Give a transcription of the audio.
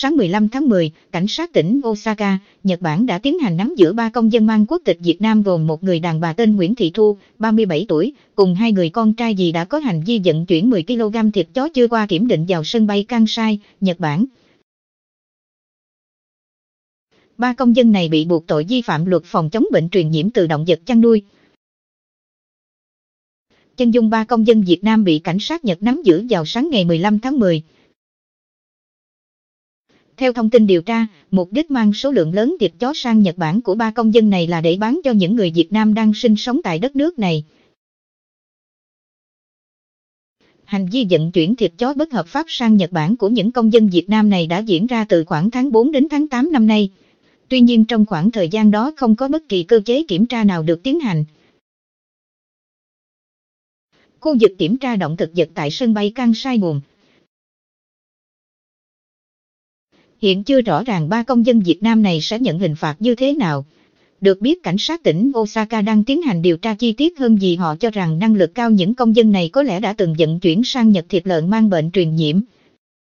sáng 15 tháng 10, cảnh sát tỉnh Osaka, Nhật Bản đã tiến hành nắm giữ ba công dân mang quốc tịch Việt Nam gồm một người đàn bà tên Nguyễn Thị Thu, 37 tuổi, cùng hai người con trai gì đã có hành vi vận chuyển 10 kg thịt chó chưa qua kiểm định vào sân bay Kansai, Nhật Bản. Ba công dân này bị buộc tội vi phạm luật phòng chống bệnh truyền nhiễm từ động vật chăn nuôi. Chân dung ba công dân Việt Nam bị cảnh sát Nhật nắm giữ vào sáng ngày 15 tháng 10. Theo thông tin điều tra, mục đích mang số lượng lớn thịt chó sang Nhật Bản của ba công dân này là để bán cho những người Việt Nam đang sinh sống tại đất nước này. Hành vi vận chuyển thịt chó bất hợp pháp sang Nhật Bản của những công dân Việt Nam này đã diễn ra từ khoảng tháng 4 đến tháng 8 năm nay. Tuy nhiên trong khoảng thời gian đó không có bất kỳ cơ chế kiểm tra nào được tiến hành. Khu vực kiểm tra động thực vật tại sân bay Kansai Buồn, Hiện chưa rõ ràng ba công dân Việt Nam này sẽ nhận hình phạt như thế nào. Được biết cảnh sát tỉnh Osaka đang tiến hành điều tra chi tiết hơn vì họ cho rằng năng lực cao những công dân này có lẽ đã từng vận chuyển sang Nhật thịt lợn mang bệnh truyền nhiễm.